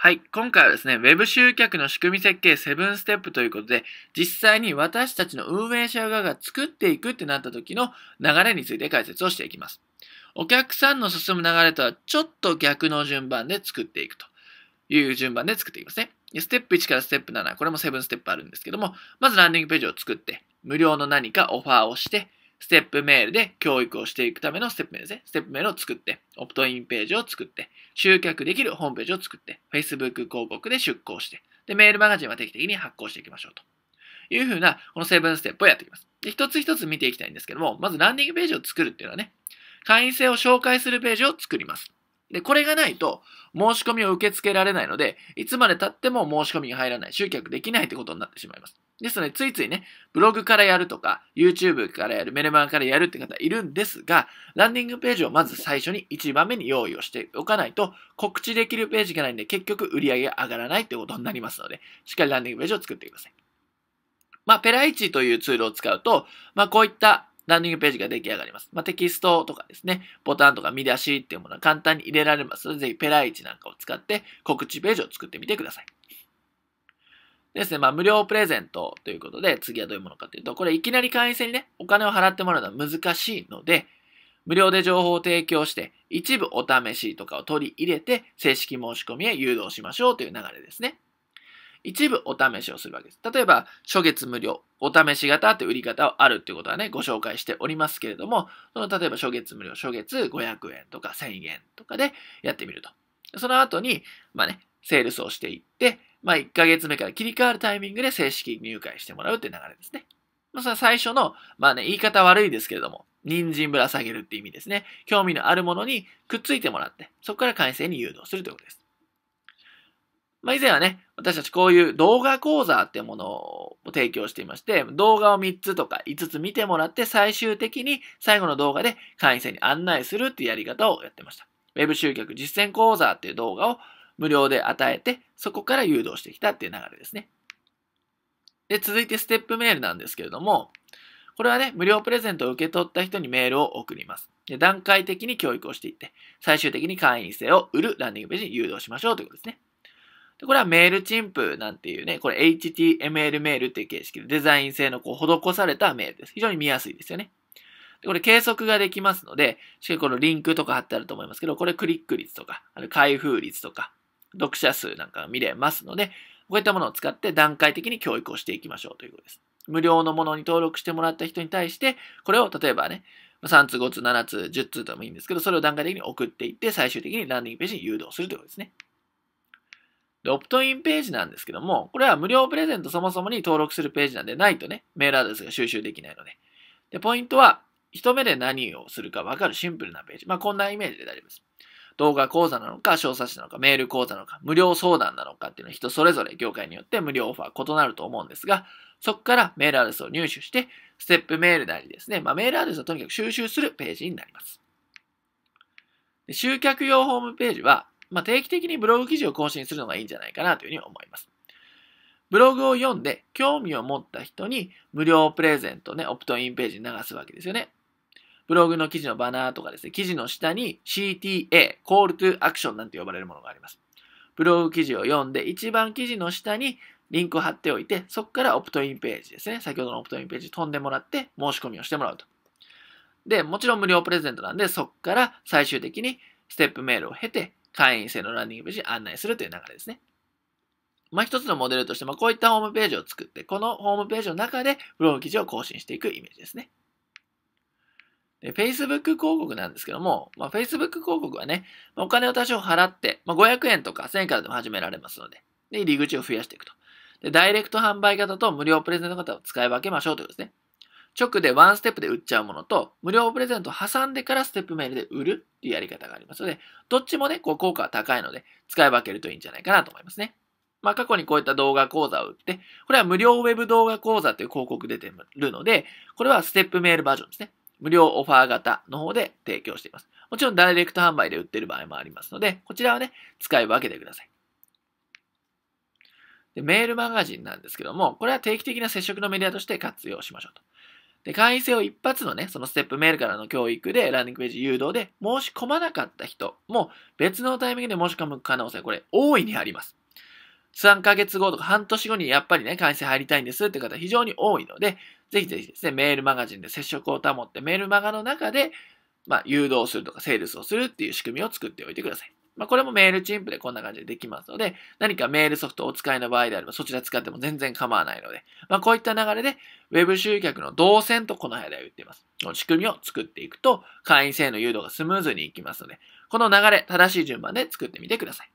はい。今回はですね、Web 集客の仕組み設計7ステップということで、実際に私たちの運営者側が作っていくってなった時の流れについて解説をしていきます。お客さんの進む流れとはちょっと逆の順番で作っていくという順番で作っていきますね。ステップ1からステップ7、これも7ステップあるんですけども、まずランディングページを作って、無料の何かオファーをして、ステップメールで教育をしていくためのステップメールですね。ステップメールを作って、オプトインページを作って、集客できるホームページを作って、Facebook 広告で出稿して、で、メールマガジンは定期的に発行していきましょうと。いうふうな、この7ステップをやっていきます。で、一つ一つ見ていきたいんですけども、まずランディングページを作るっていうのはね、会員制を紹介するページを作ります。で、これがないと申し込みを受け付けられないので、いつまで経っても申し込みが入らない、集客できないってことになってしまいます。ですので、ついついね、ブログからやるとか、YouTube からやる、メルマガからやるって方いるんですが、ランディングページをまず最初に1番目に用意をしておかないと、告知できるページがないんで、結局売り上げが上がらないってことになりますので、しっかりランディングページを作ってください。まあ、ペライチというツールを使うと、まあ、こういったランディングページが出来上がります。まあ、テキストとかですね、ボタンとか見出しっていうものは簡単に入れられますので、ぜひペライチなんかを使って告知ページを作ってみてください。ですね、まあ、無料プレゼントということで、次はどういうものかというと、これいきなり会員制にね、お金を払ってもらうのは難しいので、無料で情報を提供して、一部お試しとかを取り入れて、正式申し込みへ誘導しましょうという流れですね。一部お試しをするわけです。例えば、初月無料、お試し型って売り方あるっていうことはね、ご紹介しておりますけれども、その例えば初月無料、初月500円とか1000円とかでやってみると。その後に、まあね、セールスをしていって、まあ1ヶ月目から切り替わるタイミングで正式入会してもらうって流れですね。まあそ最初の、まあね、言い方悪いですけれども、人参ぶら下げるって意味ですね。興味のあるものにくっついてもらって、そこから改正に誘導するということです。まあ、以前はね、私たちこういう動画講座ってものを提供していまして、動画を3つとか5つ見てもらって、最終的に最後の動画で会員制に案内するっていうやり方をやってました。Web 集客実践講座っていう動画を無料で与えて、そこから誘導してきたっていう流れですね。で、続いてステップメールなんですけれども、これはね、無料プレゼントを受け取った人にメールを送ります。で段階的に教育をしていって、最終的に会員制を売るランディングページに誘導しましょうということですね。でこれはメールチンプなんていうね、これ HTML メールっていう形式でデザイン性のこう施されたメールです。非常に見やすいですよね。でこれ計測ができますので、しかもこのリンクとか貼ってあると思いますけど、これクリック率とか、あの開封率とか、読者数なんかが見れますので、こういったものを使って段階的に教育をしていきましょうということです。無料のものに登録してもらった人に対して、これを例えばね、3通、5通、7通、10通でもいいんですけど、それを段階的に送っていって、最終的にランディングページに誘導するということですね。で、オプトインページなんですけども、これは無料プレゼントそもそもに登録するページなんでないとね、メールアドレスが収集できないので。で、ポイントは、一目で何をするかわかるシンプルなページ。まあ、こんなイメージでなります。動画講座なのか、小冊子なのか、メール講座なのか、無料相談なのかっていうのは人それぞれ業界によって無料オファー異なると思うんですが、そこからメールアドレスを入手して、ステップメールなりですね、まあ、メールアドレスをとにかく収集するページになります。で集客用ホームページは、まあ、定期的にブログ記事を更新するのがいいんじゃないかなというふうに思います。ブログを読んで興味を持った人に無料プレゼントね、オプトインページに流すわけですよね。ブログの記事のバナーとかですね、記事の下に CTA、Call to Action なんて呼ばれるものがあります。ブログ記事を読んで、一番記事の下にリンクを貼っておいて、そこからオプトインページですね、先ほどのオプトインページ飛んでもらって申し込みをしてもらうと。で、もちろん無料プレゼントなんで、そこから最終的にステップメールを経て、会員制のランディングページに案内するという流れですね。まあ、一つのモデルとして、まあ、こういったホームページを作って、このホームページの中でブログ記事を更新していくイメージですね。で、Facebook 広告なんですけども、まあ、Facebook 広告はね、まあ、お金を多少払って、まあ、500円とか1000円からでも始められますので、で、入り口を増やしていくと。で、ダイレクト販売型と無料プレゼント型を使い分けましょうということですね。直でワンステップで売っちゃうものと、無料プレゼント挟んでからステップメールで売るっていうやり方がありますので、どっちもね、こう効果は高いので、使い分けるといいんじゃないかなと思いますね。まあ、過去にこういった動画講座を売って、これは無料ウェブ動画講座という広告出てるので、これはステップメールバージョンですね。無料オファー型の方で提供しています。もちろんダイレクト販売で売ってる場合もありますので、こちらはね、使い分けてください。でメールマガジンなんですけども、これは定期的な接触のメディアとして活用しましょうと。で、会員制を一発のね、そのステップメールからの教育で、ランディングページ誘導で申し込まなかった人も、別のタイミングで申し込む可能性、これ、大いにあります。3ヶ月後とか半年後にやっぱりね、会員制入りたいんですって方非常に多いので、ぜひぜひですね、メールマガジンで接触を保って、メールマガの中で、まあ、誘導するとか、セールスをするっていう仕組みを作っておいてください。まあ、これもメールチンプでこんな感じでできますので、何かメールソフトをお使いの場合であれば、そちら使っても全然構わないので、まあ、こういった流れで、Web 集客の動線とこの間言っています。この仕組みを作っていくと、会員制の誘導がスムーズにいきますので、この流れ、正しい順番で作ってみてください。